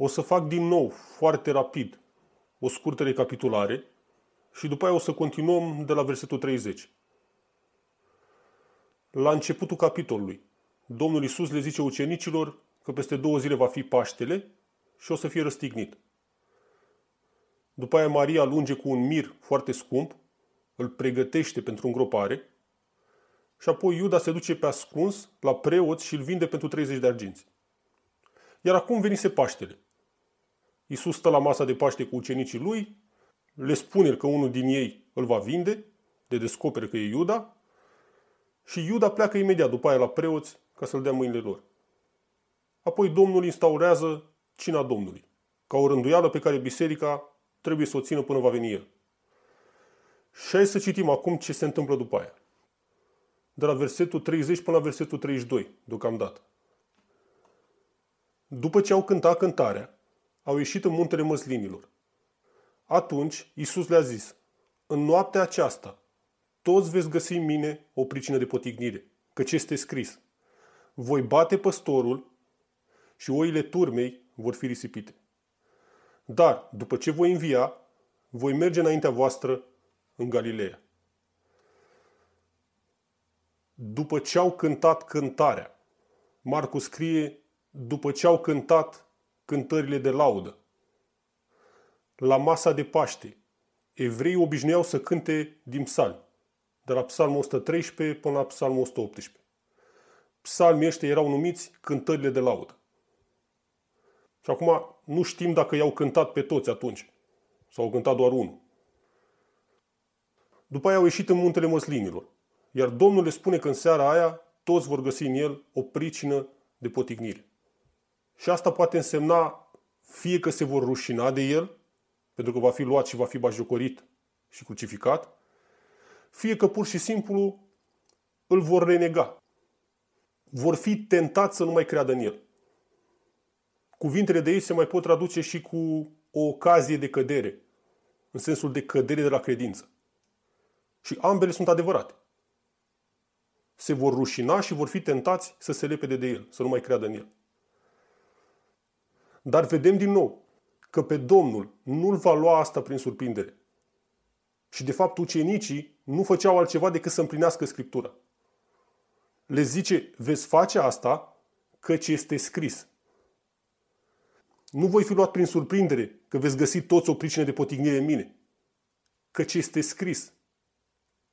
O să fac din nou, foarte rapid, o scurtă recapitulare și după aia o să continuăm de la versetul 30. La începutul capitolului, Domnul Isus le zice ucenicilor că peste două zile va fi Paștele și o să fie răstignit. După aia Maria lunge cu un mir foarte scump, îl pregătește pentru îngropare și apoi Iuda se duce pe ascuns la preot și îl vinde pentru 30 de arginți. Iar acum venise Paștele. Iisus stă la masa de Paște cu ucenicii lui, le spune că unul din ei îl va vinde, de descoperă că e Iuda, și Iuda pleacă imediat după aia la preoți ca să-l dea mâinile lor. Apoi Domnul instaurează cina Domnului, ca o rânduială pe care biserica trebuie să o țină până va veni el. Și hai să citim acum ce se întâmplă după aia. De la versetul 30 până la versetul 32, deocamdată. După ce au cântat cântarea, au ieșit în muntele măslinilor. Atunci Isus le-a zis, în noaptea aceasta toți veți găsi în mine o pricină de potignire, căci este scris, voi bate păstorul și oile turmei vor fi risipite. Dar, după ce voi învia, voi merge înaintea voastră în Galileea. După ce au cântat cântarea, Marcu scrie, după ce au cântat cântările de laudă. La masa de Paște, evreii obișnuiau să cânte din psalmi, de la psalmul 113 până la psalmul 118. Psalmii ăștia erau numiți cântările de laudă. Și acum nu știm dacă i-au cântat pe toți atunci, sau au cântat doar unul. După aia au ieșit în muntele măslinilor, iar Domnul le spune că în seara aia toți vor găsi în el o pricină de potignire. Și asta poate însemna fie că se vor rușina de el, pentru că va fi luat și va fi bajocorit și crucificat, fie că pur și simplu îl vor renega. Vor fi tentați să nu mai creadă în el. Cuvintele de ei se mai pot traduce și cu o ocazie de cădere, în sensul de cădere de la credință. Și ambele sunt adevărate. Se vor rușina și vor fi tentați să se lepede de el, să nu mai creadă în el. Dar vedem din nou că pe Domnul nu-l va lua asta prin surprindere. Și de fapt ucenicii nu făceau altceva decât să împlinească Scriptura. Le zice, veți face asta căci este scris. Nu voi fi luat prin surprindere că veți găsi toți o pricină de potignire în mine. Căci este scris.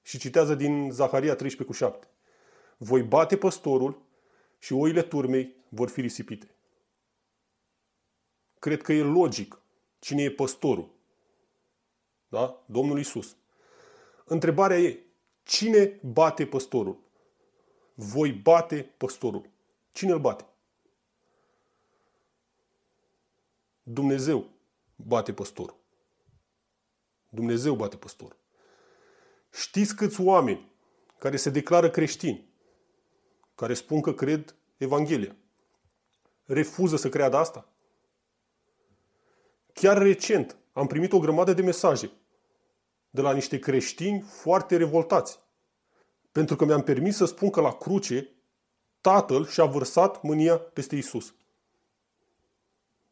Și citează din Zaharia 13 cu 7. Voi bate păstorul și oile turmei vor fi risipite cred că e logic. Cine e păstorul? Da? Domnul Isus. Întrebarea e, cine bate păstorul? Voi bate păstorul. Cine îl bate? Dumnezeu bate păstorul. Dumnezeu bate păstorul. Știți câți oameni care se declară creștini, care spun că cred Evanghelia, refuză să creadă asta? Chiar recent am primit o grămadă de mesaje de la niște creștini foarte revoltați. Pentru că mi-am permis să spun că la cruce Tatăl și-a vărsat mânia peste Isus.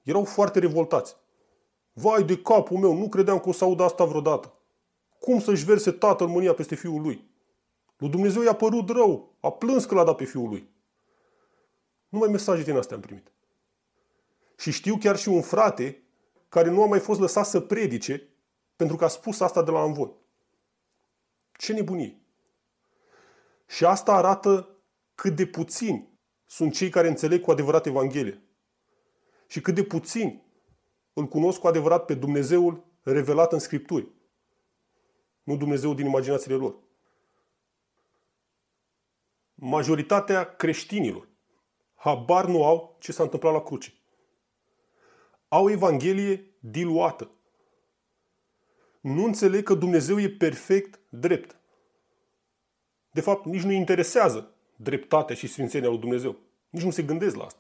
Erau foarte revoltați. Vai de capul meu, nu credeam că o să aud asta vreodată. Cum să-și verse tatăl mânia peste fiul lui? Lui Dumnezeu i-a părut rău, a plâns că l-a dat pe fiul lui. Numai mesaje din astea am primit. Și știu chiar și un frate care nu a mai fost lăsat să predice pentru că a spus asta de la învon. Ce nebunie! Și asta arată cât de puțini sunt cei care înțeleg cu adevărat Evanghelia. Și cât de puțini îl cunosc cu adevărat pe Dumnezeul revelat în Scripturi. Nu Dumnezeu din imaginațiile lor. Majoritatea creștinilor habar nu au ce s-a întâmplat la cruce au Evanghelie diluată. Nu înțeleg că Dumnezeu e perfect drept. De fapt, nici nu interesează dreptatea și sfințenia lui Dumnezeu. Nici nu se gândesc la asta.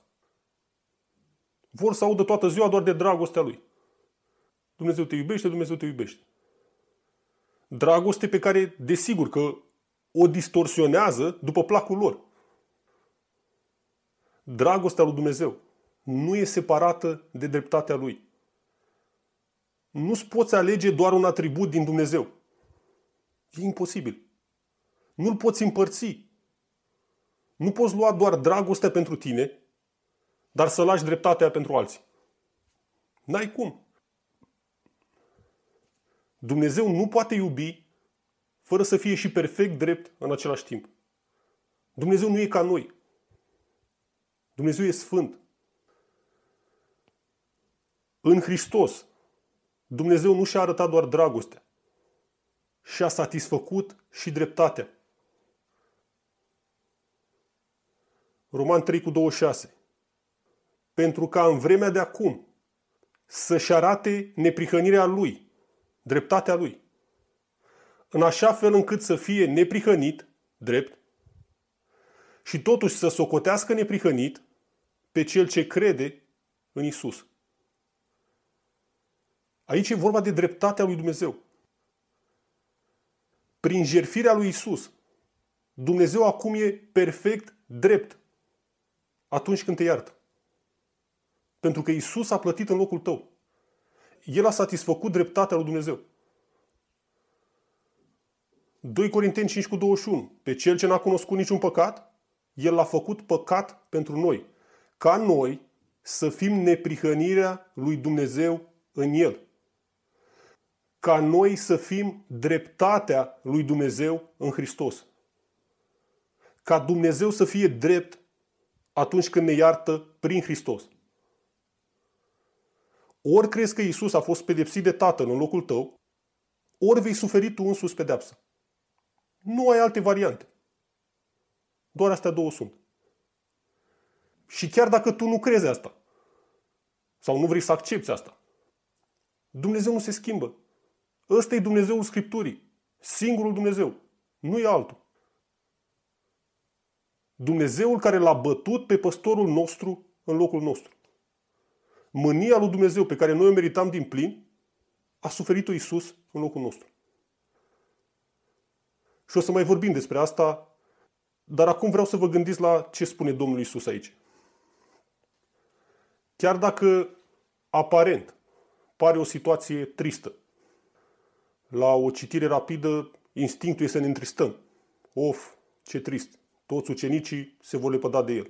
Vor să audă toată ziua doar de dragostea lui. Dumnezeu te iubește, Dumnezeu te iubește. Dragoste pe care, desigur, că o distorsionează după placul lor. Dragostea lui Dumnezeu nu e separată de dreptatea lui. Nu-ți poți alege doar un atribut din Dumnezeu. E imposibil. Nu-l poți împărți. Nu poți lua doar dragostea pentru tine, dar să lași dreptatea pentru alții. N-ai cum. Dumnezeu nu poate iubi fără să fie și perfect drept în același timp. Dumnezeu nu e ca noi. Dumnezeu e sfânt. În Hristos, Dumnezeu nu și-a arătat doar dragostea, și-a satisfăcut și dreptatea. Roman 3 cu 26. Pentru ca în vremea de acum să-și arate neprihănirea lui, dreptatea lui, în așa fel încât să fie neprihănit, drept, și totuși să socotească neprihănit pe cel ce crede în Isus. Aici e vorba de dreptatea lui Dumnezeu. Prin jerfirea lui Isus, Dumnezeu acum e perfect drept atunci când te iartă. Pentru că Isus a plătit în locul tău. El a satisfăcut dreptatea lui Dumnezeu. 2 Corinteni 5 cu 21. Pe cel ce n-a cunoscut niciun păcat, el l-a făcut păcat pentru noi. Ca noi să fim neprihănirea lui Dumnezeu în el ca noi să fim dreptatea lui Dumnezeu în Hristos. Ca Dumnezeu să fie drept atunci când ne iartă prin Hristos. Ori crezi că Isus a fost pedepsit de Tatăl în locul tău, ori vei suferi tu însuți pedepsă. Nu ai alte variante. Doar astea două sunt. Și chiar dacă tu nu crezi asta, sau nu vrei să accepti asta, Dumnezeu nu se schimbă. Ăsta e Dumnezeul Scripturii. Singurul Dumnezeu. Nu e altul. Dumnezeul care l-a bătut pe păstorul nostru în locul nostru. Mânia lui Dumnezeu pe care noi o meritam din plin, a suferit-o Isus în locul nostru. Și o să mai vorbim despre asta, dar acum vreau să vă gândiți la ce spune Domnul Isus aici. Chiar dacă aparent pare o situație tristă, la o citire rapidă, instinctul este să ne întristăm. Of, ce trist! Toți ucenicii se vor lepăda de el.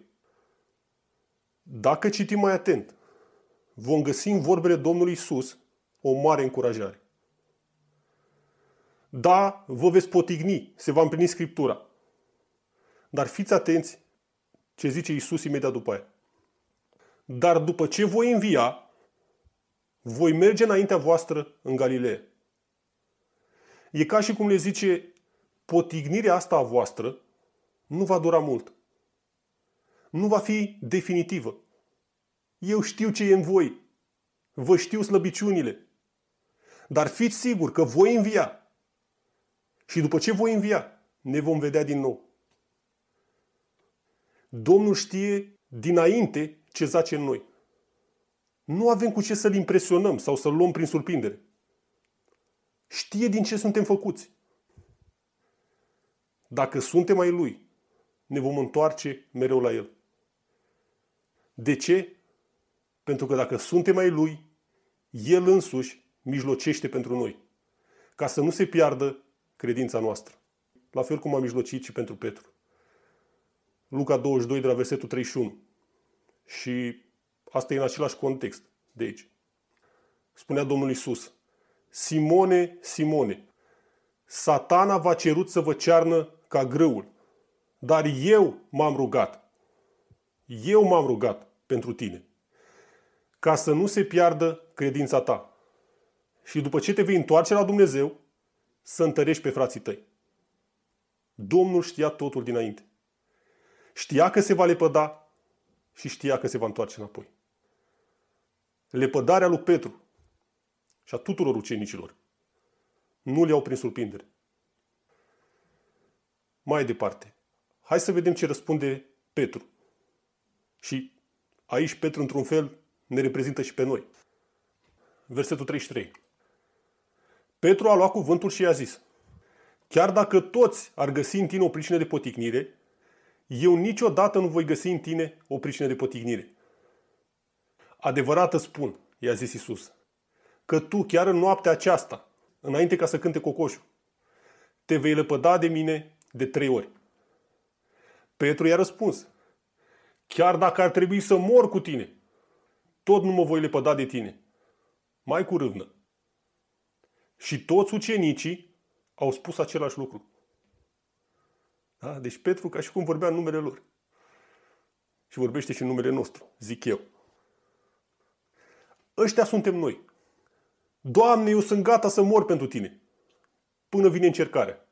Dacă citim mai atent, vom găsi în vorbele Domnului Isus o mare încurajare. Da, vă veți potigni, se va împlini Scriptura. Dar fiți atenți ce zice Isus imediat după aia. Dar după ce voi învia, voi merge înaintea voastră în Galilee. E ca și cum le zice, potignirea asta a voastră nu va dura mult. Nu va fi definitivă. Eu știu ce e în voi. Vă știu slăbiciunile. Dar fiți siguri că voi învia. Și după ce voi învia, ne vom vedea din nou. Domnul știe dinainte ce zace în noi. Nu avem cu ce să-l impresionăm sau să-l luăm prin surprindere știe din ce suntem făcuți. Dacă suntem ai Lui, ne vom întoarce mereu la El. De ce? Pentru că dacă suntem ai Lui, El însuși mijlocește pentru noi, ca să nu se piardă credința noastră. La fel cum a mijlocit și pentru Petru. Luca 22 de la versetul 31. Și asta e în același context de aici. Spunea Domnul Isus, Simone, Simone, satana v-a cerut să vă cearnă ca grâul, dar eu m-am rugat. Eu m-am rugat pentru tine, ca să nu se piardă credința ta. Și după ce te vei întoarce la Dumnezeu, să întărești pe frații tăi. Domnul știa totul dinainte. Știa că se va lepăda și știa că se va întoarce înapoi. Lepădarea lui Petru și a tuturor ucenicilor. Nu le-au prin surprindere. Mai departe, hai să vedem ce răspunde Petru. Și aici Petru, într-un fel, ne reprezintă și pe noi. Versetul 33. Petru a luat cuvântul și i-a zis, Chiar dacă toți ar găsi în tine o pricină de poticnire, eu niciodată nu voi găsi în tine o pricină de poticnire. adevărată spun, i-a zis Isus, că tu, chiar în noaptea aceasta, înainte ca să cânte cocoșul, te vei lepăda de mine de trei ori. Petru i-a răspuns, chiar dacă ar trebui să mor cu tine, tot nu mă voi lepăda de tine. Mai cu râvnă. Și toți ucenicii au spus același lucru. Da? Deci Petru ca și cum vorbea în numele lor. Și vorbește și în numele nostru, zic eu. Ăștia suntem noi. Doamne, eu sunt gata să mor pentru tine. Până vine încercarea.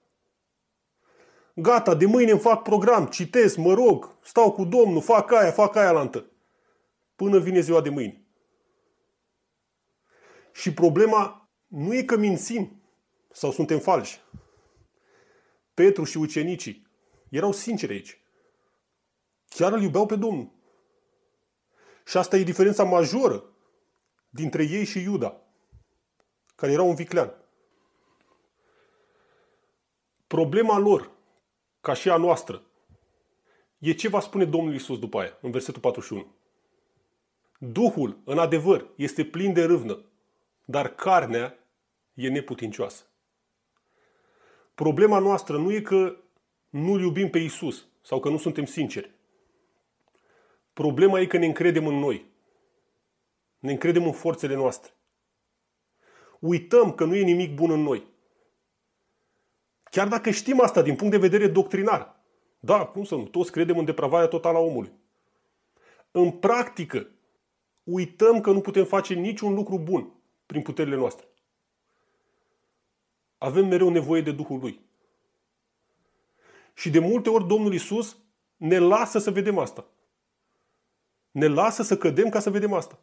Gata, de mâine îmi fac program, citesc, mă rog, stau cu Domnul, fac aia, fac aia la Până vine ziua de mâine. Și problema nu e că mințim sau suntem falși. Petru și ucenicii erau sinceri aici. Chiar îl iubeau pe Domnul. Și asta e diferența majoră dintre ei și Iuda care era un viclean. Problema lor, ca și a noastră, e ce va spune Domnul Isus după aia, în versetul 41. Duhul, în adevăr, este plin de râvnă, dar carnea e neputincioasă. Problema noastră nu e că nu iubim pe Isus sau că nu suntem sinceri. Problema e că ne încredem în noi. Ne încredem în forțele noastre uităm că nu e nimic bun în noi. Chiar dacă știm asta din punct de vedere doctrinar. Da, cum să nu? Toți credem în depravarea totală a omului. În practică, uităm că nu putem face niciun lucru bun prin puterile noastre. Avem mereu nevoie de Duhul Lui. Și de multe ori Domnul Isus ne lasă să vedem asta. Ne lasă să cădem ca să vedem asta.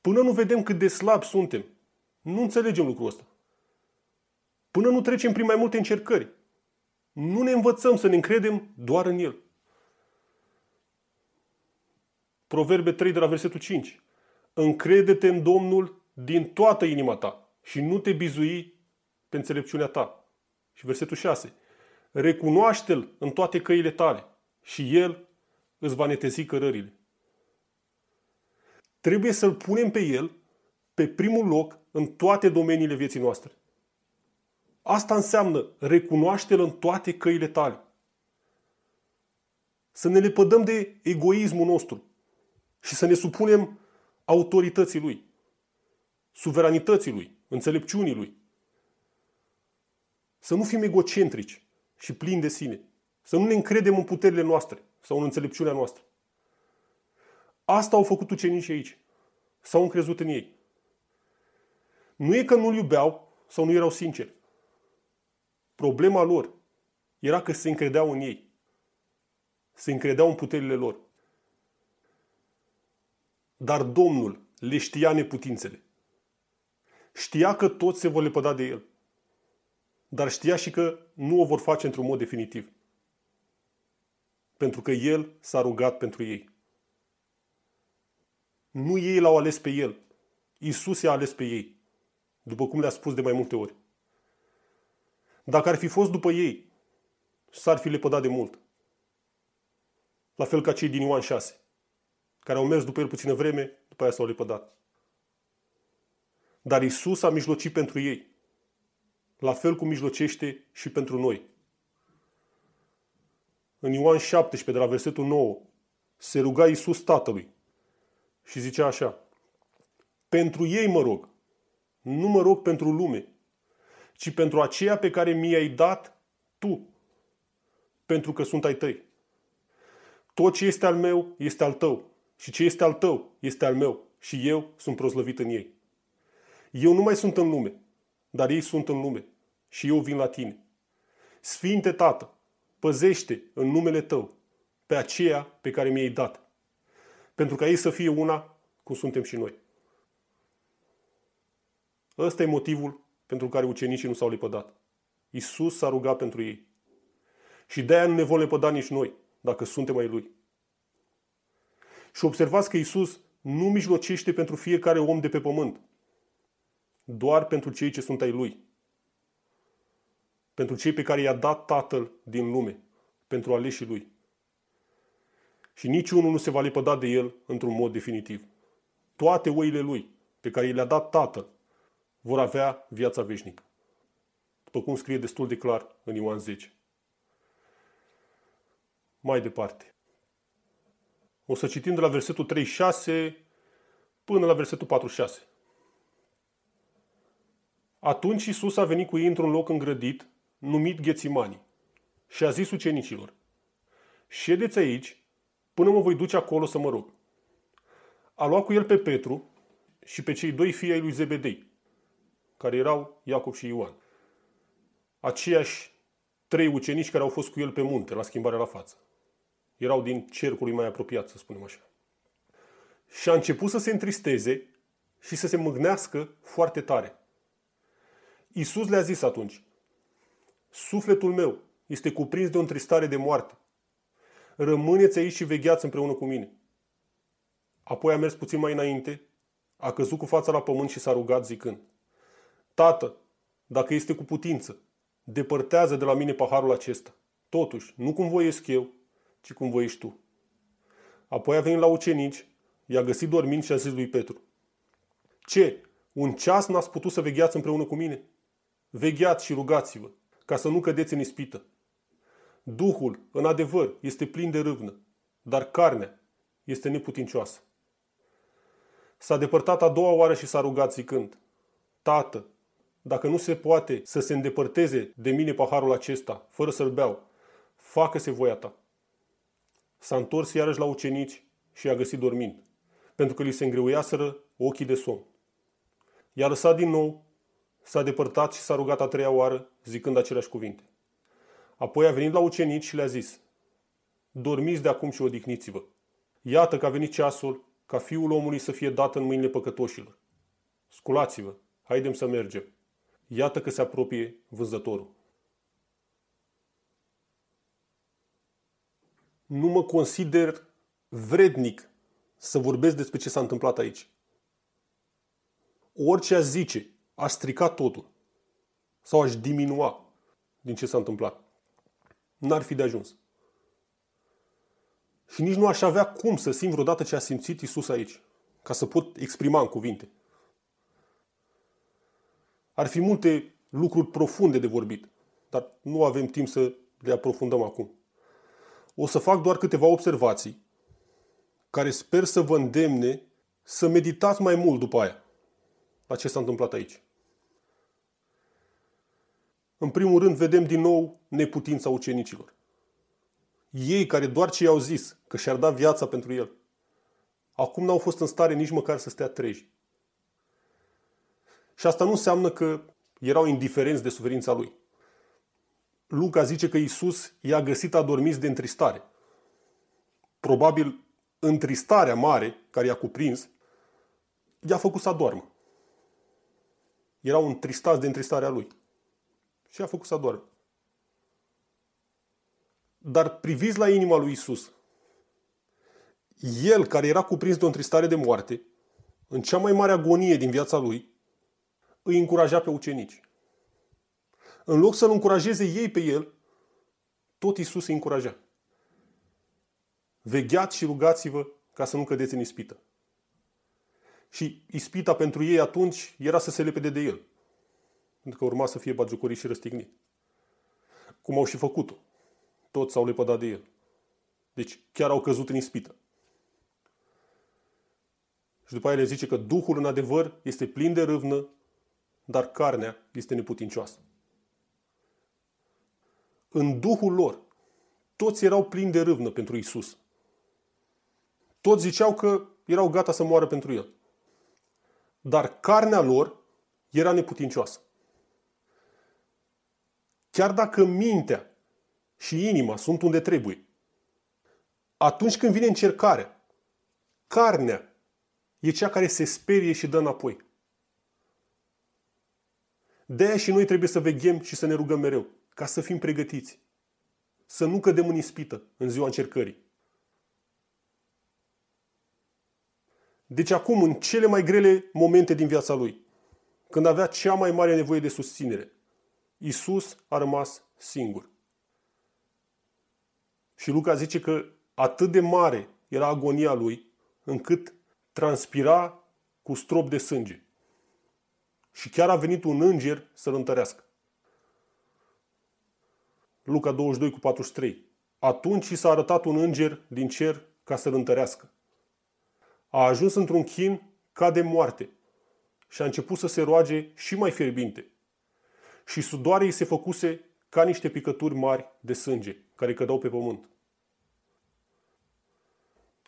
Până nu vedem cât de slabi suntem, nu înțelegem lucrul ăsta. Până nu trecem prin mai multe încercări, nu ne învățăm să ne încredem doar în El. Proverbe 3 de la versetul 5. Încrede-te în Domnul din toată inima ta și nu te bizui pe înțelepciunea ta. Și versetul 6. Recunoaște-L în toate căile tale și El îți va netezi cărările trebuie să-L punem pe El pe primul loc în toate domeniile vieții noastre. Asta înseamnă recunoaște-L în toate căile tale. Să ne lepădăm de egoismul nostru și să ne supunem autorității Lui, suveranității Lui, înțelepciunii Lui. Să nu fim egocentrici și plini de sine. Să nu ne încredem în puterile noastre sau în înțelepciunea noastră. Asta au făcut ucenicii aici. S-au încrezut în ei. Nu e că nu-l iubeau sau nu erau sinceri. Problema lor era că se încredeau în ei. Se încredeau în puterile lor. Dar Domnul le știa neputințele. Știa că toți se vor lepăda de el. Dar știa și că nu o vor face într-un mod definitiv. Pentru că el s-a rugat pentru ei. Nu ei l-au ales pe el. Isus i-a ales pe ei. După cum le-a spus de mai multe ori. Dacă ar fi fost după ei, s-ar fi lepădat de mult. La fel ca cei din Ioan 6, care au mers după el puțină vreme, după aia s-au lepădat. Dar Isus a mijlocit pentru ei, la fel cum mijlocește și pentru noi. În Ioan 17, de la versetul 9, se ruga Isus Tatălui și zice așa, pentru ei mă rog, nu mă rog pentru lume, ci pentru aceea pe care mi-ai dat tu, pentru că sunt ai tăi. Tot ce este al meu este al tău și ce este al tău este al meu și eu sunt proslăvit în ei. Eu nu mai sunt în lume, dar ei sunt în lume și eu vin la tine. Sfinte Tată, păzește în numele tău pe aceea pe care mi-ai dat pentru ca ei să fie una cum suntem și noi. Ăsta e motivul pentru care ucenicii nu s-au lipădat. Isus s-a rugat pentru ei. Și de-aia nu ne vom lepăda nici noi, dacă suntem ai Lui. Și observați că Isus nu mijlocește pentru fiecare om de pe pământ. Doar pentru cei ce sunt ai Lui. Pentru cei pe care i-a dat Tatăl din lume. Pentru aleșii Lui. Și niciunul nu se va lepăda de el într-un mod definitiv. Toate oile lui, pe care i le-a dat tatăl, vor avea viața veșnică. După cum scrie destul de clar în Ioan 10. Mai departe. O să citim de la versetul 36 până la versetul 46. Atunci Isus a venit cu ei într-un loc îngrădit, numit Ghețimani, și a zis ucenicilor, Ședeți aici până mă voi duce acolo să mă rog. A luat cu el pe Petru și pe cei doi fii ai lui Zebedei, care erau Iacob și Ioan. Aceiași trei ucenici care au fost cu el pe munte, la schimbarea la față. Erau din lui mai apropiat, să spunem așa. Și a început să se întristeze și să se mâgnească foarte tare. Iisus le-a zis atunci, Sufletul meu este cuprins de o întristare de moarte rămâneți aici și vegheați împreună cu mine. Apoi a mers puțin mai înainte, a căzut cu fața la pământ și s-a rugat zicând, Tată, dacă este cu putință, depărtează de la mine paharul acesta. Totuși, nu cum voiesc eu, ci cum voiești tu. Apoi a venit la ucenici, i-a găsit dormind și a zis lui Petru, Ce, un ceas n-ați putut să vegheați împreună cu mine? Vegheați și rugați-vă, ca să nu cădeți în ispită. Duhul, în adevăr, este plin de râvnă, dar carnea este neputincioasă. S-a depărtat a doua oară și s-a rugat zicând, Tată, dacă nu se poate să se îndepărteze de mine paharul acesta, fără să-l beau, facă-se voia ta. S-a întors iarăși la ucenici și i-a găsit dormind, pentru că li se îngreuiaseră ochii de somn. I-a lăsat din nou, s-a depărtat și s-a rugat a treia oară, zicând aceleași cuvinte. Apoi a venit la ucenici și le-a zis, Dormiți de acum și odihniți-vă. Iată că a venit ceasul ca fiul omului să fie dat în mâinile păcătoșilor. Sculați-vă, haidem să mergem. Iată că se apropie vânzătorul. Nu mă consider vrednic să vorbesc despre ce s-a întâmplat aici. Orice aș zice, aș strica totul sau aș diminua din ce s-a întâmplat n-ar fi de ajuns. Și nici nu aș avea cum să simt vreodată ce a simțit Isus aici, ca să pot exprima în cuvinte. Ar fi multe lucruri profunde de vorbit, dar nu avem timp să le aprofundăm acum. O să fac doar câteva observații care sper să vă îndemne să meditați mai mult după aia la ce s-a întâmplat aici. În primul rând vedem din nou neputința ucenicilor. Ei care doar ce i-au zis că și-ar da viața pentru el, acum n-au fost în stare nici măcar să stea treji. Și asta nu înseamnă că erau indiferenți de suferința lui. Luca zice că Isus i-a găsit adormit de întristare. Probabil întristarea mare care i-a cuprins i-a făcut să adormă. Erau întristați de întristarea lui și a făcut să adorme. Dar priviți la inima lui Isus. El, care era cuprins de o întristare de moarte, în cea mai mare agonie din viața lui, îi încuraja pe ucenici. În loc să-l încurajeze ei pe el, tot Isus îi încuraja. Vegheați și rugați-vă ca să nu cădeți în ispită. Și ispita pentru ei atunci era să se lepede de el pentru că urma să fie bagiocorit și răstignit. Cum au și făcut-o. Toți s-au lepădat de el. Deci chiar au căzut în ispită. Și după aia le zice că Duhul în adevăr este plin de râvnă, dar carnea este neputincioasă. În Duhul lor, toți erau plini de râvnă pentru Isus. Toți ziceau că erau gata să moară pentru El. Dar carnea lor era neputincioasă chiar dacă mintea și inima sunt unde trebuie, atunci când vine încercarea, carnea e cea care se sperie și dă înapoi. De și noi trebuie să veghem și să ne rugăm mereu, ca să fim pregătiți. Să nu cădem în ispită în ziua încercării. Deci acum, în cele mai grele momente din viața lui, când avea cea mai mare nevoie de susținere, Isus a rămas singur. Și Luca zice că atât de mare era agonia lui, încât transpira cu strop de sânge. Și chiar a venit un înger să-l întărească. Luca 22 cu 43. Atunci i s-a arătat un înger din cer ca să-l întărească. A ajuns într-un chin ca de moarte și a început să se roage și mai fierbinte și sudoarea îi se făcuse ca niște picături mari de sânge care cădeau pe pământ.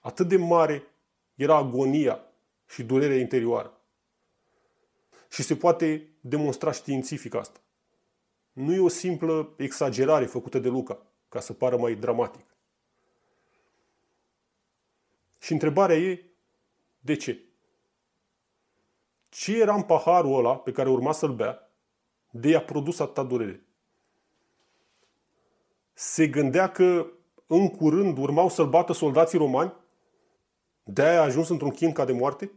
Atât de mare era agonia și durerea interioară. Și se poate demonstra științific asta. Nu e o simplă exagerare făcută de Luca, ca să pară mai dramatic. Și întrebarea e, de ce? Ce era în paharul ăla pe care urma să-l bea de a produs atâta durere. Se gândea că în curând urmau să-l bată soldații romani, de a ajuns într-un chin ca de moarte.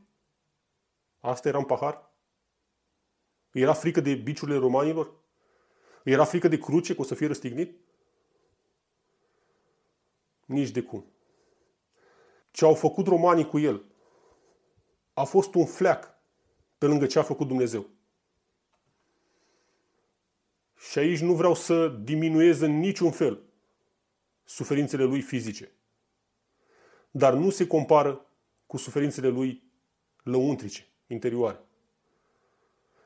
Asta era în pahar. Era frică de biciurile romanilor? Era frică de cruce că o să fie răstignit? Nici de cum. Ce au făcut romanii cu el a fost un fleac pe lângă ce a făcut Dumnezeu. Și aici nu vreau să diminuez în niciun fel suferințele lui fizice. Dar nu se compară cu suferințele lui lăuntrice, interioare.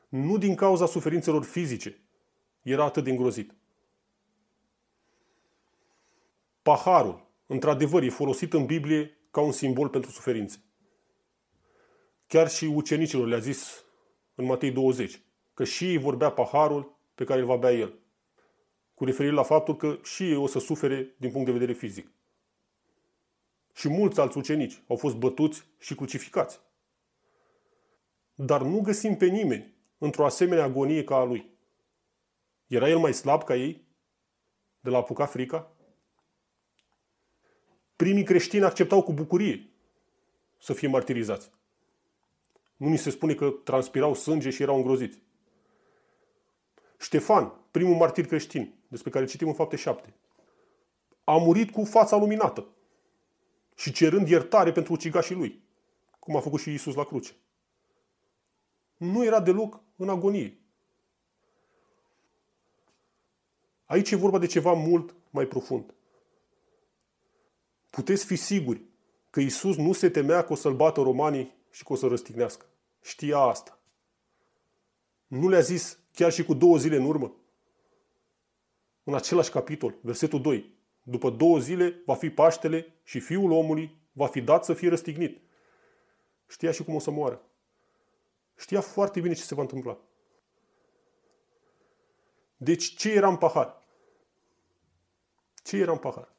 Nu din cauza suferințelor fizice era atât de îngrozit. Paharul, într-adevăr, e folosit în Biblie ca un simbol pentru suferințe. Chiar și ucenicilor le-a zis în Matei 20 că și ei vorbea paharul pe care îl va bea el. Cu referire la faptul că și ei o să sufere din punct de vedere fizic. Și mulți alți ucenici au fost bătuți și crucificați. Dar nu găsim pe nimeni într-o asemenea agonie ca a lui. Era el mai slab ca ei? De la apuca frica? Primii creștini acceptau cu bucurie să fie martirizați. Nu ni se spune că transpirau sânge și erau îngroziți. Ștefan, primul martir creștin, despre care citim în fapte 7, a murit cu fața luminată și cerând iertare pentru ucigașii lui, cum a făcut și Isus la cruce. Nu era deloc în agonie. Aici e vorba de ceva mult mai profund. Puteți fi siguri că Isus nu se temea că o să-l bată romanii și că o să răstignească. Știa asta. Nu le-a zis chiar și cu două zile în urmă. În același capitol, versetul 2. După două zile va fi Paștele și Fiul omului va fi dat să fie răstignit. Știa și cum o să moară. Știa foarte bine ce se va întâmpla. Deci ce era în pahar? Ce era în pahar?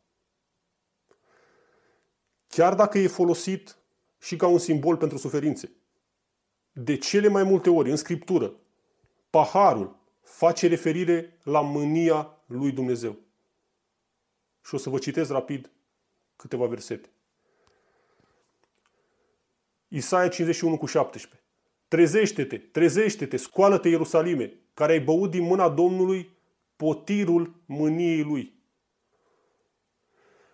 Chiar dacă e folosit și ca un simbol pentru suferințe. De cele mai multe ori în Scriptură, Paharul face referire la mânia lui Dumnezeu. Și o să vă citesc rapid câteva versete. Isaia 51 cu 17. Trezește-te, trezește-te, scoală-te Ierusalime, care ai băut din mâna Domnului potirul mâniei lui.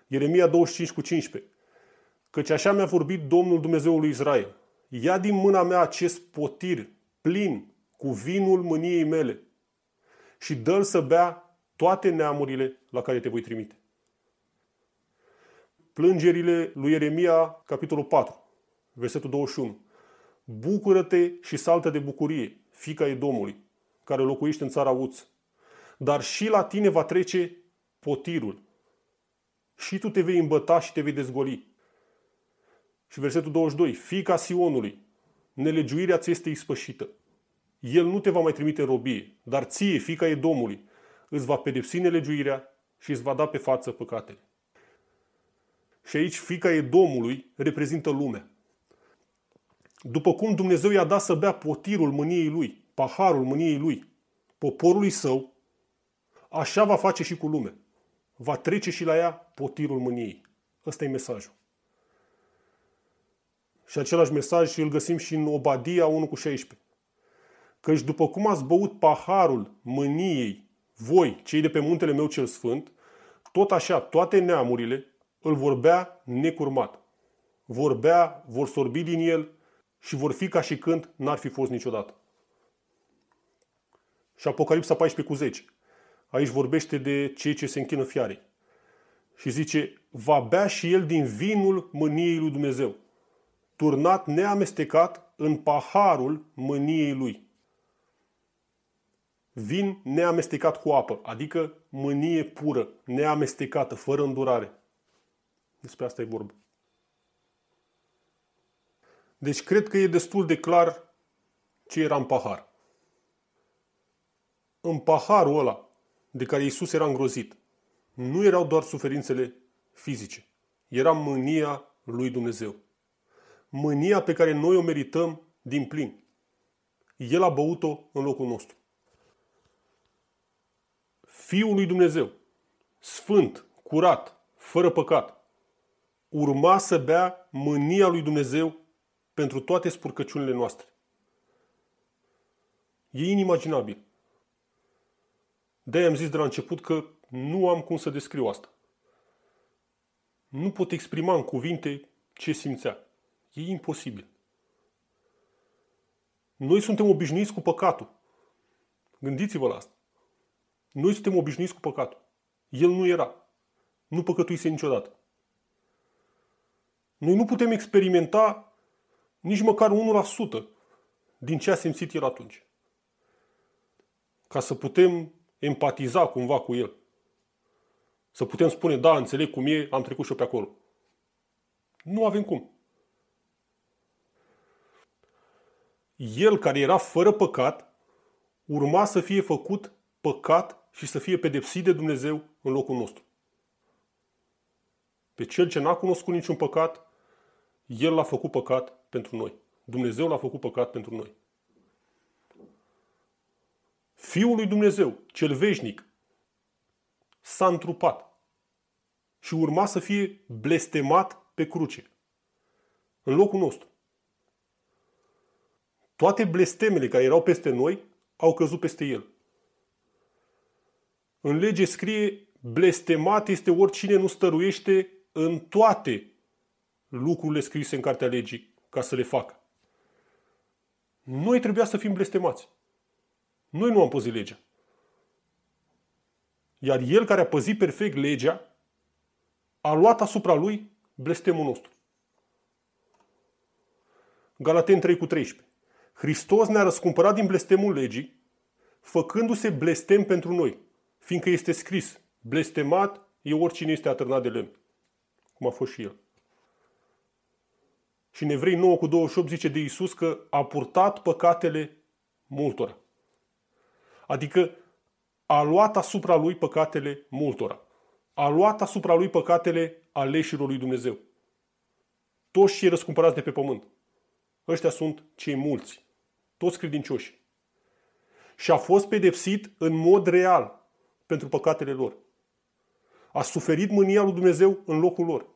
Ieremia 25 cu 15. Căci așa mi-a vorbit Domnul Dumnezeului Israel. Ia din mâna mea acest potir plin cu vinul mâniei mele și dă să bea toate neamurile la care te voi trimite. Plângerile lui Ieremia, capitolul 4, versetul 21. Bucură-te și saltă de bucurie, fica Domnului, care locuiește în țara Uț. Dar și la tine va trece potirul. Și tu te vei îmbăta și te vei dezgoli. Și versetul 22. Fica Sionului, nelegiuirea ți este ispășită. El nu te va mai trimite robie, dar ție, fica e Domnului, îți va pedepsi nelegiuirea și îți va da pe față păcatele. Și aici fica e Domnului reprezintă lumea. După cum Dumnezeu i-a dat să bea potirul mâniei lui, paharul mâniei lui, poporului său, așa va face și cu lumea. Va trece și la ea potirul mâniei. Ăsta e mesajul. Și același mesaj îl găsim și în Obadia 1 cu 16. Căci după cum ați băut paharul mâniei, voi, cei de pe muntele meu cel sfânt, tot așa toate neamurile îl vorbea necurmat. Vorbea, vor sorbi din el și vor fi ca și când n-ar fi fost niciodată. Și Apocalipsa 14 cu 10. Aici vorbește de cei ce se închină fiarei. Și zice, va bea și el din vinul mâniei lui Dumnezeu, turnat neamestecat în paharul mâniei lui. Vin neamestecat cu apă, adică mânie pură, neamestecată, fără îndurare. Despre asta e vorba. Deci cred că e destul de clar ce era în pahar. În paharul ăla de care Iisus era îngrozit, nu erau doar suferințele fizice. Era mânia lui Dumnezeu. Mânia pe care noi o merităm din plin. El a băut-o în locul nostru. Fiul lui Dumnezeu, sfânt, curat, fără păcat, urma să bea mânia lui Dumnezeu pentru toate spurcăciunile noastre. E inimaginabil. de am zis de la început că nu am cum să descriu asta. Nu pot exprima în cuvinte ce simțea. E imposibil. Noi suntem obișnuiți cu păcatul. Gândiți-vă la asta. Noi suntem obișnuiți cu păcatul. El nu era. Nu păcătuise niciodată. Noi nu putem experimenta nici măcar 1% din ce a simțit el atunci. Ca să putem empatiza cumva cu el. Să putem spune, da, înțeleg cum e, am trecut și eu pe acolo. Nu avem cum. El care era fără păcat, urma să fie făcut păcat și să fie pedepsit de Dumnezeu în locul nostru. Pe cel ce n-a cunoscut niciun păcat, el l-a făcut păcat pentru noi. Dumnezeu l-a făcut păcat pentru noi. Fiul lui Dumnezeu, cel veșnic, s-a întrupat și urma să fie blestemat pe cruce, în locul nostru. Toate blestemele care erau peste noi au căzut peste el. În lege scrie, blestemat este oricine nu stăruiește în toate lucrurile scrise în cartea legii ca să le facă. Noi trebuia să fim blestemați. Noi nu am păzit legea. Iar el care a păzit perfect legea, a luat asupra lui blestemul nostru. Galaten 3 cu 13. Hristos ne-a răscumpărat din blestemul legii, făcându-se blestem pentru noi. Fiindcă este scris, blestemat e oricine este atârnat de lemn. Cum a fost și el. Și în Evrei 9 cu 28 zice de Iisus că a purtat păcatele multora. Adică a luat asupra lui păcatele multora. A luat asupra lui păcatele aleșilor lui Dumnezeu. Toți cei răscumpărați de pe pământ. Ăștia sunt cei mulți. Toți credincioși. Și a fost pedepsit în mod real pentru păcatele lor. A suferit mânia lui Dumnezeu în locul lor.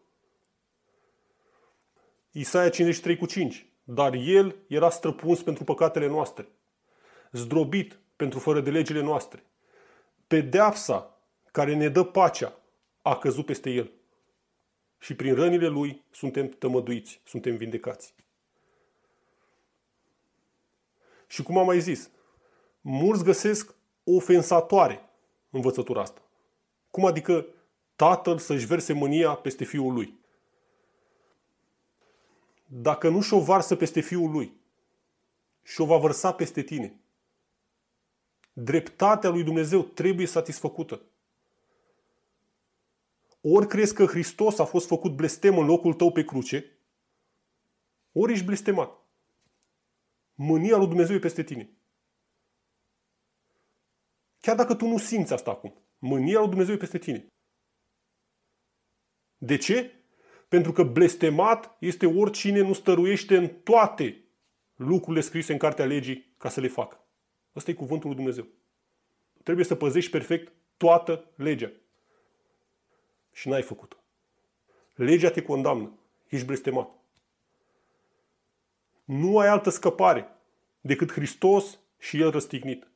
Isaia 53 cu 5. Dar el era străpuns pentru păcatele noastre, zdrobit pentru fără de legile noastre. Pedeapsa care ne dă pacea a căzut peste el. Și prin rănile lui suntem tămăduiți, suntem vindecați. Și cum am mai zis, mulți găsesc ofensatoare învățătura asta? Cum adică tatăl să-și verse mânia peste fiul lui? Dacă nu și-o varsă peste fiul lui, și-o va vărsa peste tine. Dreptatea lui Dumnezeu trebuie satisfăcută. Ori crezi că Hristos a fost făcut blestem în locul tău pe cruce, ori ești blestemat. Mânia lui Dumnezeu e peste tine. Chiar dacă tu nu simți asta acum. Mânia lui Dumnezeu e peste tine. De ce? Pentru că blestemat este oricine nu stăruiește în toate lucrurile scrise în cartea legii ca să le facă. Ăsta e cuvântul lui Dumnezeu. Trebuie să păzești perfect toată legea. Și n-ai făcut-o. Legea te condamnă. Ești blestemat. Nu ai altă scăpare decât Hristos și El răstignit.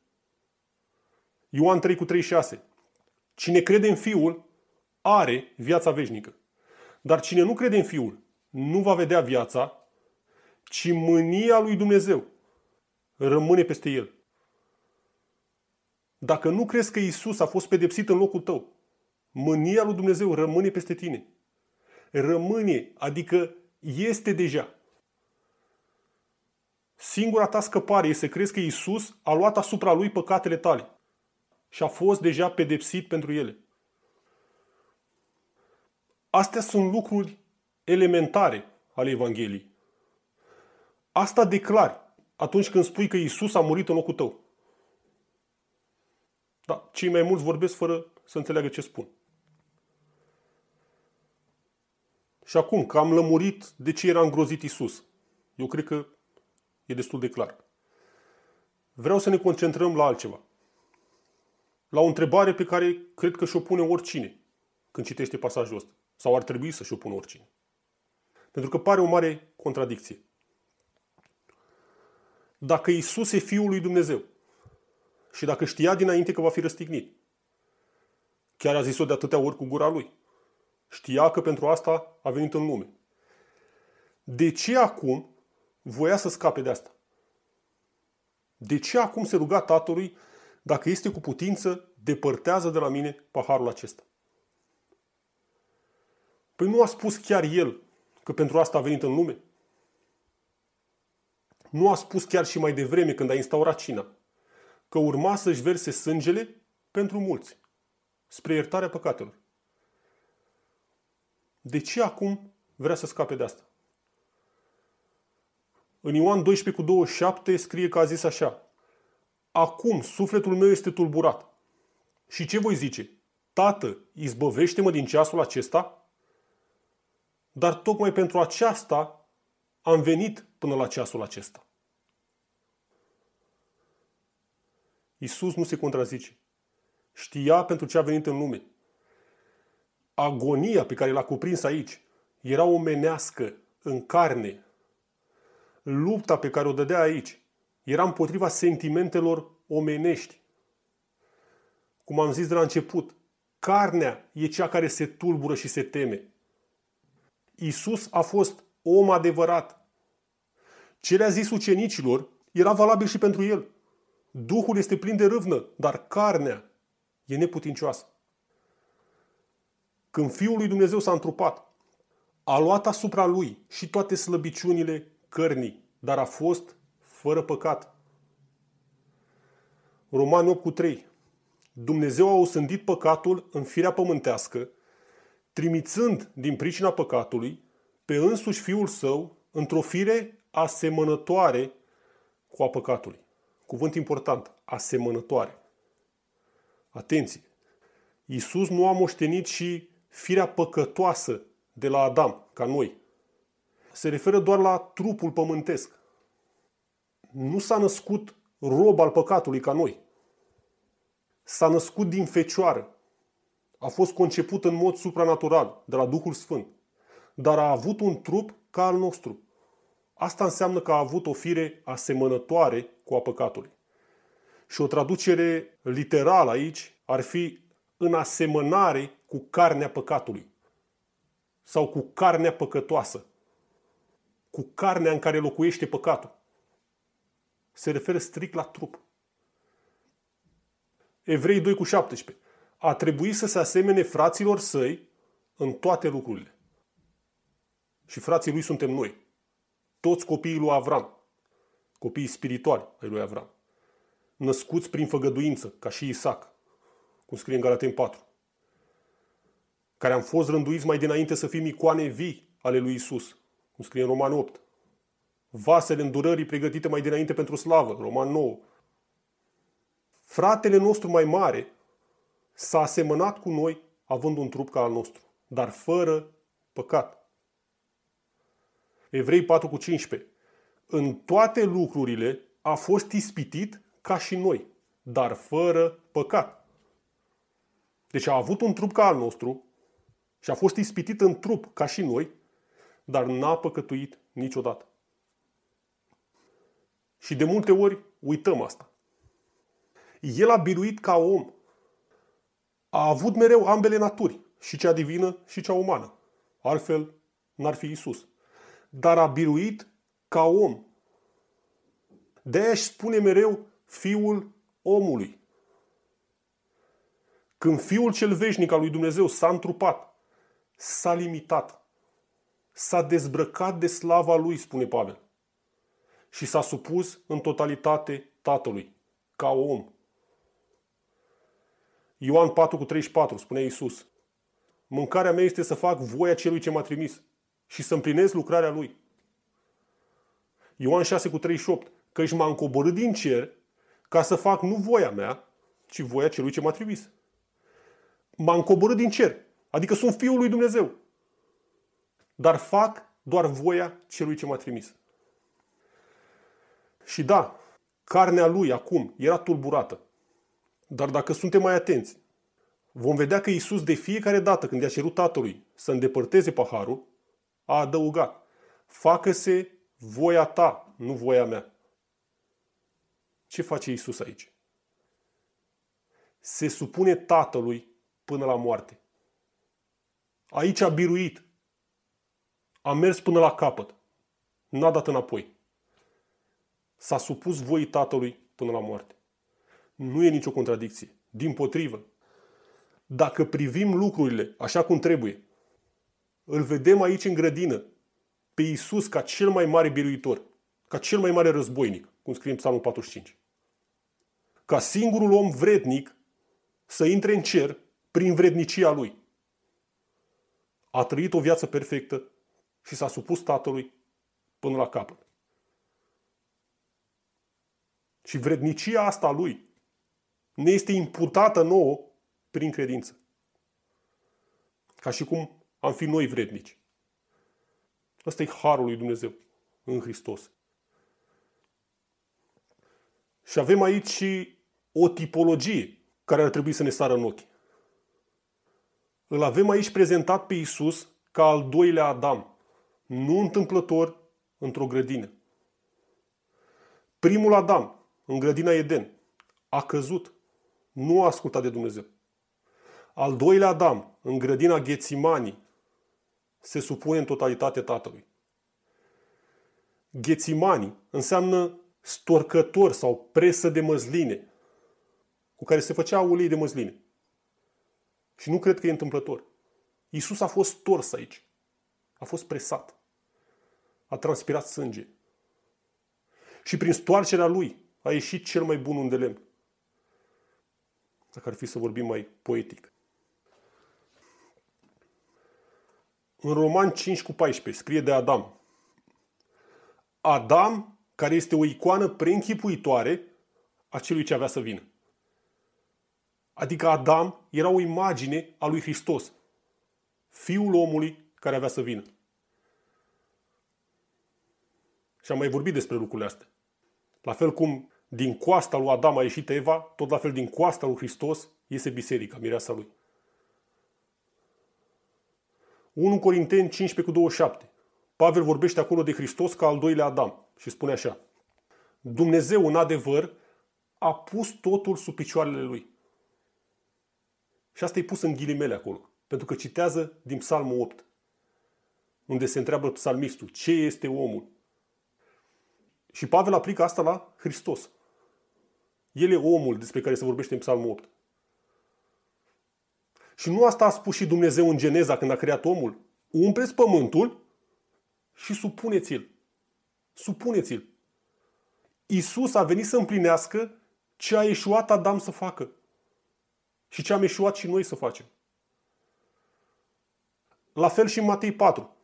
Ioan 3 cu 36. Cine crede în Fiul are viața veșnică. Dar cine nu crede în Fiul nu va vedea viața, ci mânia lui Dumnezeu rămâne peste el. Dacă nu crezi că Isus a fost pedepsit în locul tău, mânia lui Dumnezeu rămâne peste tine. Rămâne, adică este deja. Singura ta scăpare este să crezi că Isus a luat asupra lui păcatele tale și a fost deja pedepsit pentru ele. Astea sunt lucruri elementare ale Evangheliei. Asta declari atunci când spui că Isus a murit în locul tău. Dar cei mai mulți vorbesc fără să înțeleagă ce spun. Și acum, că am lămurit de ce era îngrozit Isus, eu cred că e destul de clar. Vreau să ne concentrăm la altceva la o întrebare pe care cred că și-o pune oricine când citește pasajul ăsta. Sau ar trebui să și-o pună oricine. Pentru că pare o mare contradicție. Dacă Isus e Fiul lui Dumnezeu și dacă știa dinainte că va fi răstignit, chiar a zis-o de atâtea ori cu gura lui, știa că pentru asta a venit în lume. De ce acum voia să scape de asta? De ce acum se ruga tatălui dacă este cu putință, depărtează de la mine paharul acesta. Păi nu a spus chiar el că pentru asta a venit în lume? Nu a spus chiar și mai devreme când a instaurat cina că urma să-și verse sângele pentru mulți, spre iertarea păcatelor. De ce acum vrea să scape de asta? În Ioan 12 cu 27 scrie că a zis așa, acum sufletul meu este tulburat. Și ce voi zice? Tată, izbăvește-mă din ceasul acesta? Dar tocmai pentru aceasta am venit până la ceasul acesta. Isus nu se contrazice. Știa pentru ce a venit în lume. Agonia pe care l-a cuprins aici era omenească, în carne. Lupta pe care o dădea aici era împotriva sentimentelor omenești. Cum am zis de la început, carnea e cea care se tulbură și se teme. Isus a fost om adevărat. Ce le-a zis ucenicilor era valabil și pentru el. Duhul este plin de râvnă, dar carnea e neputincioasă. Când Fiul lui Dumnezeu s-a întrupat, a luat asupra lui și toate slăbiciunile cărnii, dar a fost fără păcat. Romani 8 cu 3 Dumnezeu a osândit păcatul în firea pământească, trimițând din pricina păcatului pe însuși Fiul Său într-o fire asemănătoare cu a păcatului. Cuvânt important, asemănătoare. Atenție! Iisus nu a moștenit și firea păcătoasă de la Adam, ca noi. Se referă doar la trupul pământesc nu s-a născut rob al păcatului ca noi. S-a născut din fecioară. A fost conceput în mod supranatural, de la Duhul Sfânt. Dar a avut un trup ca al nostru. Asta înseamnă că a avut o fire asemănătoare cu a păcatului. Și o traducere literală aici ar fi în asemănare cu carnea păcatului sau cu carnea păcătoasă, cu carnea în care locuiește păcatul se referă strict la trup. Evrei 2 cu 17. A trebuit să se asemene fraților săi în toate lucrurile. Și frații lui suntem noi. Toți copiii lui Avram. Copiii spirituali ai lui Avram. Născuți prin făgăduință, ca și Isaac. Cum scrie în Galaten 4. Care am fost rânduiți mai dinainte să fim icoane vii ale lui Isus. Cum scrie în Roman 8 vasele îndurării pregătite mai dinainte pentru slavă, Roman 9. Fratele nostru mai mare s-a asemănat cu noi având un trup ca al nostru, dar fără păcat. Evrei 4 cu 15. În toate lucrurile a fost ispitit ca și noi, dar fără păcat. Deci a avut un trup ca al nostru și a fost ispitit în trup ca și noi, dar n-a păcătuit niciodată. Și de multe ori uităm asta. El a biruit ca om. A avut mereu ambele naturi, și cea divină și cea umană. Altfel, n-ar fi Isus. Dar a biruit ca om. De aia își spune mereu fiul omului. Când fiul cel veșnic al lui Dumnezeu s-a întrupat, s-a limitat, s-a dezbrăcat de slava lui, spune Pavel și s-a supus în totalitate Tatălui, ca om. Ioan 4 cu 34 spune Iisus, Mâncarea mea este să fac voia celui ce m-a trimis și să împlinesc lucrarea lui. Ioan 6 cu 38, căci m-am coborât din cer ca să fac nu voia mea, ci voia celui ce m-a trimis. M-am coborât din cer, adică sunt Fiul lui Dumnezeu, dar fac doar voia celui ce m-a trimis. Și da, carnea lui acum era tulburată. Dar dacă suntem mai atenți, vom vedea că Isus de fiecare dată când i-a cerut Tatălui să îndepărteze paharul, a adăugat, facă-se voia ta, nu voia mea. Ce face Isus aici? Se supune Tatălui până la moarte. Aici a biruit. A mers până la capăt. N-a dat înapoi. S-a supus voi tatălui până la moarte. Nu e nicio contradicție. Din potrivă. Dacă privim lucrurile așa cum trebuie, îl vedem aici în grădină, pe Iisus ca cel mai mare biruitor, ca cel mai mare războinic, cum scrie în Psalmul 45. Ca singurul om vrednic să intre în cer prin vrednicia lui. A trăit o viață perfectă și s-a supus Tatălui până la capăt și vrednicia asta lui ne este imputată nouă prin credință. Ca și cum am fi noi vrednici. Ăsta e harul lui Dumnezeu în Hristos. Și avem aici și o tipologie care ar trebui să ne sară în ochi. Îl avem aici prezentat pe Isus ca al doilea Adam, nu întâmplător într-o grădină. Primul Adam în grădina Eden, a căzut, nu a ascultat de Dumnezeu. Al doilea Adam, în grădina Ghețimanii, se supune în totalitate Tatălui. Ghețimani înseamnă storcător sau presă de măsline, cu care se făcea ulei de măsline. Și nu cred că e întâmplător. Iisus a fost tors aici. A fost presat. A transpirat sânge. Și prin stoarcerea lui, a ieșit cel mai bun un de lemn. Dacă ar fi să vorbim mai poetic. În Roman 5 cu 14 scrie de Adam. Adam, care este o icoană preînchipuitoare a celui ce avea să vină. Adică Adam era o imagine a lui Hristos, fiul omului care avea să vină. Și am mai vorbit despre lucrurile astea. La fel cum din coasta lui Adam a ieșit Eva, tot la fel din coasta lui Hristos iese biserica, mireasa lui. 1 Corinteni 15 cu 27. Pavel vorbește acolo de Hristos ca al doilea Adam și spune așa. Dumnezeu, în adevăr, a pus totul sub picioarele lui. Și asta e pus în ghilimele acolo, pentru că citează din Psalmul 8, unde se întreabă psalmistul ce este omul. Și Pavel aplică asta la Hristos. El e omul despre care se vorbește în Psalmul 8. Și nu asta a spus și Dumnezeu în Geneza când a creat omul. Umpreți pământul și supuneți-l. Supuneți-l. Isus a venit să împlinească ce a ieșuat Adam să facă. Și ce am ieșuat și noi să facem. La fel și în Matei 4.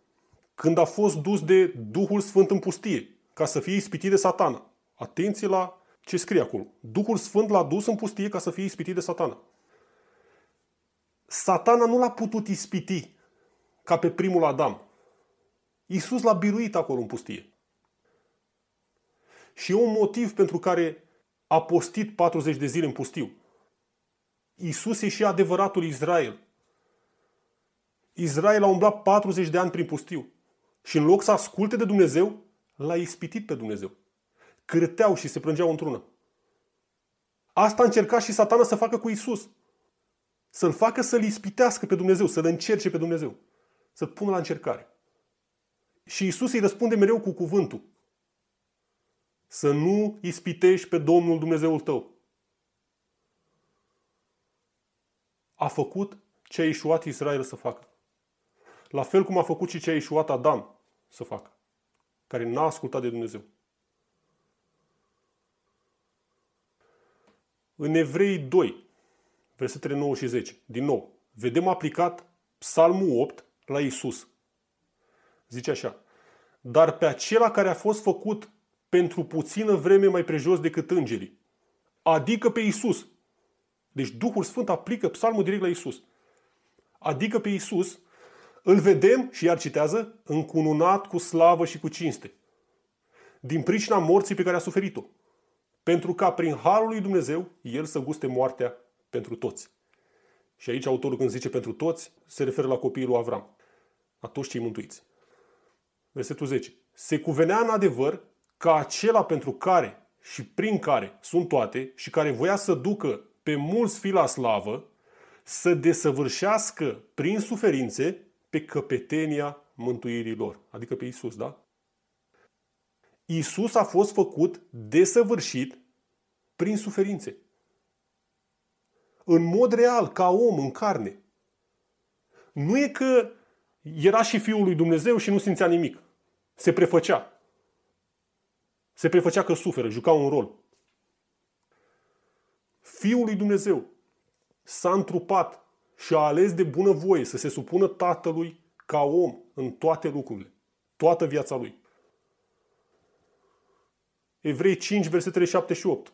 Când a fost dus de Duhul Sfânt în pustie, ca să fie ispitit de satana. Atenție la ce scrie acolo. Duhul Sfânt l-a dus în pustie ca să fie ispitit de satana. Satana nu l-a putut ispiti ca pe primul Adam. Iisus l-a biruit acolo în pustie. Și e un motiv pentru care a postit 40 de zile în pustiu. Iisus e și adevăratul Israel. Israel a umblat 40 de ani prin pustiu. Și în loc să asculte de Dumnezeu, l-a ispitit pe Dumnezeu cârteau și se plângeau într-una. Asta încerca și satana să facă cu Isus. Să-l facă să-l ispitească pe Dumnezeu, să-l încerce pe Dumnezeu. Să-l pună la încercare. Și Isus îi răspunde mereu cu cuvântul. Să nu ispitești pe Domnul Dumnezeul tău. A făcut ce a ieșuat Israel să facă. La fel cum a făcut și ce a ieșuat Adam să facă, care n-a ascultat de Dumnezeu. În Evrei 2, versetele 9 și 10, din nou, vedem aplicat Psalmul 8 la Isus. Zice așa, dar pe acela care a fost făcut pentru puțină vreme mai prejos decât îngerii, adică pe Isus. Deci Duhul Sfânt aplică psalmul direct la Isus. Adică pe Isus, îl vedem și iar citează, încununat cu slavă și cu cinste, din pricina morții pe care a suferit-o pentru ca prin harul lui Dumnezeu el să guste moartea pentru toți. Și aici autorul când zice pentru toți, se referă la copiii lui Avram, la toți cei mântuiți. Versetul 10. Se cuvenea în adevăr ca acela pentru care și prin care sunt toate și care voia să ducă pe mulți fi la slavă, să desăvârșească prin suferințe pe căpetenia mântuirii lor. Adică pe Isus, da? Isus a fost făcut desăvârșit prin suferințe. În mod real, ca om, în carne. Nu e că era și Fiul lui Dumnezeu și nu simțea nimic. Se prefăcea. Se prefăcea că suferă, juca un rol. Fiul lui Dumnezeu s-a întrupat și a ales de bunăvoie să se supună Tatălui ca om în toate lucrurile, toată viața lui. Evrei 5, versetele 7 și 8.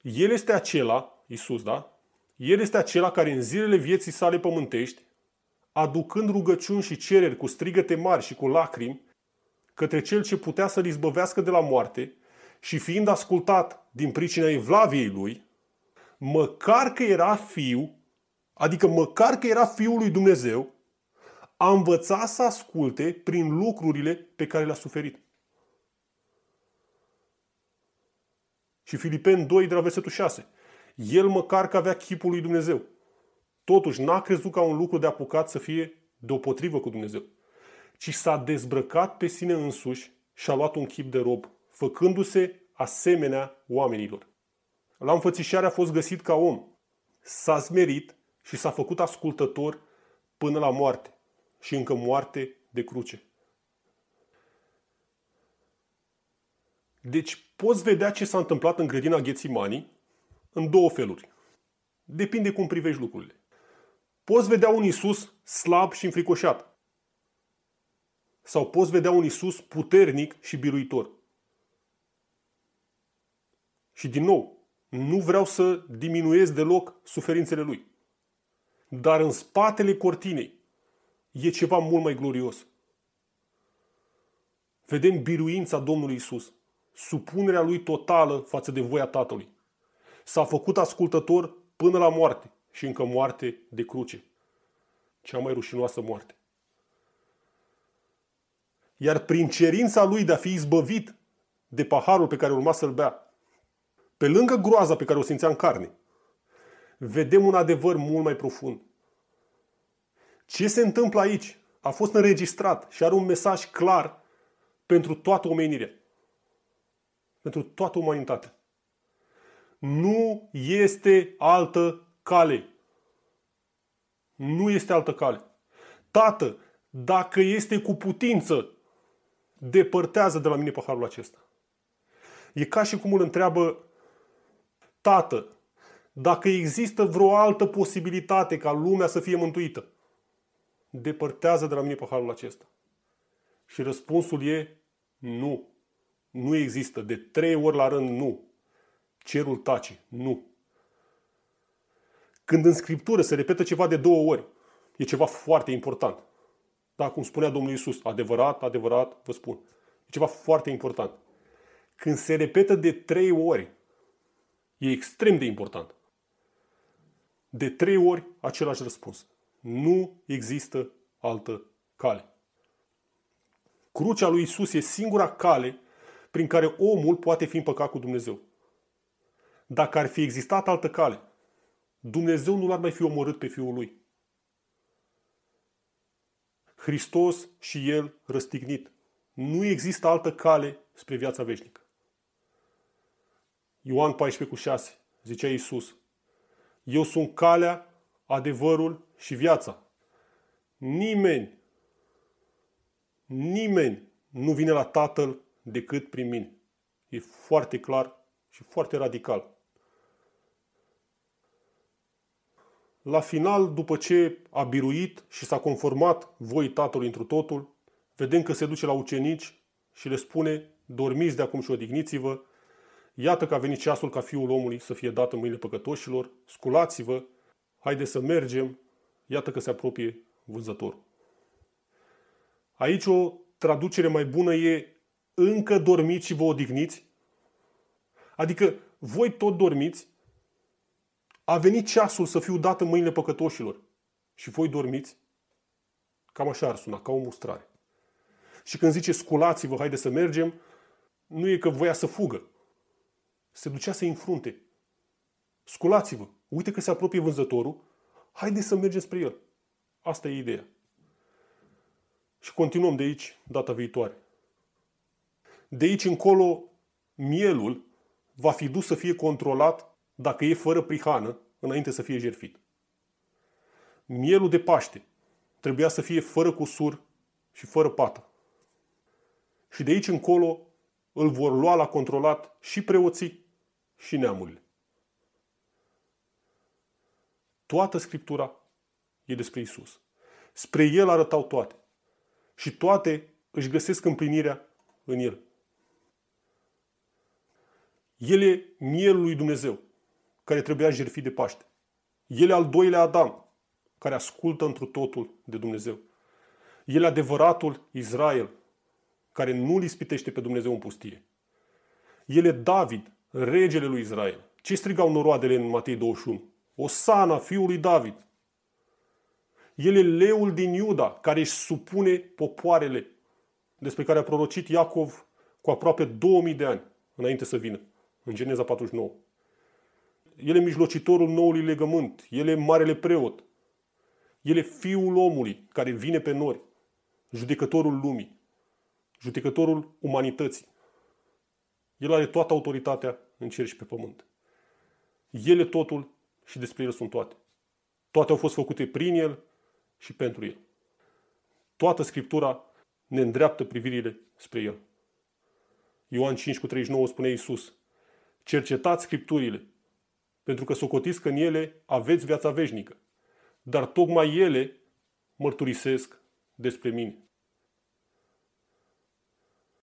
El este acela, Isus, da? El este acela care în zilele vieții sale pământești, aducând rugăciuni și cereri cu strigăte mari și cu lacrimi, către cel ce putea să-l izbăvească de la moarte și fiind ascultat din pricina evlaviei lui, măcar că era fiu, adică măcar că era fiul lui Dumnezeu, a învățat să asculte prin lucrurile pe care le-a suferit. Și Filipen 2, de la versetul 6. El măcar că avea chipul lui Dumnezeu. Totuși n-a crezut ca un lucru de apucat să fie deopotrivă cu Dumnezeu, ci s-a dezbrăcat pe sine însuși și a luat un chip de rob, făcându-se asemenea oamenilor. La înfățișare a fost găsit ca om. S-a smerit și s-a făcut ascultător până la moarte și încă moarte de cruce. Deci Poți vedea ce s-a întâmplat în grădina Ghețimanii în două feluri. Depinde cum privești lucrurile. Poți vedea un Isus slab și înfricoșat. Sau poți vedea un Isus puternic și biruitor. Și din nou, nu vreau să diminuez deloc suferințele lui. Dar în spatele cortinei e ceva mult mai glorios. Vedem biruința Domnului Isus supunerea lui totală față de voia Tatălui. S-a făcut ascultător până la moarte și încă moarte de cruce. Cea mai rușinoasă moarte. Iar prin cerința lui de a fi izbăvit de paharul pe care urma să-l bea, pe lângă groaza pe care o simțea în carne, vedem un adevăr mult mai profund. Ce se întâmplă aici a fost înregistrat și are un mesaj clar pentru toată omenirea pentru toată umanitatea. Nu este altă cale. Nu este altă cale. Tată, dacă este cu putință, depărtează de la mine paharul acesta. E ca și cum îl întreabă Tată, dacă există vreo altă posibilitate ca lumea să fie mântuită, depărtează de la mine paharul acesta. Și răspunsul e nu. Nu există. De trei ori la rând, nu. Cerul tace. Nu. Când în Scriptură se repetă ceva de două ori, e ceva foarte important. Da, cum spunea Domnul Isus, adevărat, adevărat, vă spun. E ceva foarte important. Când se repetă de trei ori, e extrem de important. De trei ori același răspuns. Nu există altă cale. Crucea lui Isus e singura cale prin care omul poate fi împăcat cu Dumnezeu. Dacă ar fi existat altă cale, Dumnezeu nu l-ar mai fi omorât pe Fiul Lui. Hristos și El răstignit. Nu există altă cale spre viața veșnică. Ioan 14 cu 6 zicea Iisus, Eu sunt calea, adevărul și viața. Nimeni, nimeni nu vine la Tatăl decât prin mine. E foarte clar și foarte radical. La final, după ce a biruit și s-a conformat voi Tatălui întru totul, vedem că se duce la ucenici și le spune, dormiți de acum și odihniți-vă, iată că a venit ceasul ca fiul omului să fie dat în mâinile păcătoșilor, sculați-vă, haideți să mergem, iată că se apropie vânzătorul. Aici o traducere mai bună e încă dormiți și vă odihniți? Adică voi tot dormiți? A venit ceasul să fiu dat în mâinile păcătoșilor. Și voi dormiți? Cam așa ar suna, ca o mustrare. Și când zice sculați-vă, haide să mergem, nu e că voia să fugă. Se ducea să-i înfrunte. Sculați-vă, uite că se apropie vânzătorul, haide să mergem spre el. Asta e ideea. Și continuăm de aici data viitoare. De aici încolo, mielul va fi dus să fie controlat dacă e fără prihană, înainte să fie jerfit. Mielul de Paște trebuia să fie fără cusur și fără pată. Și de aici încolo îl vor lua la controlat și preoții și neamurile. Toată Scriptura e despre Isus. Spre El arătau toate. Și toate își găsesc împlinirea în El. El e mielul lui Dumnezeu, care trebuia jertfit de Paște. El e al doilea Adam, care ascultă întru totul de Dumnezeu. El e adevăratul Israel, care nu îl ispitește pe Dumnezeu în pustie. El e David, regele lui Israel. Ce strigau noroadele în Matei 21? Osana, fiul lui David. El e leul din Iuda, care își supune popoarele, despre care a prorocit Iacov cu aproape 2000 de ani înainte să vină în Geneza 49. El e mijlocitorul noului legământ. El e marele preot. El e fiul omului care vine pe nori. Judecătorul lumii. Judecătorul umanității. El are toată autoritatea în cer și pe pământ. El e totul și despre el sunt toate. Toate au fost făcute prin el și pentru el. Toată Scriptura ne îndreaptă privirile spre el. Ioan 5 cu 39 spune Iisus, Cercetați scripturile, pentru că socotiți că în ele aveți viața veșnică. Dar tocmai ele mărturisesc despre mine.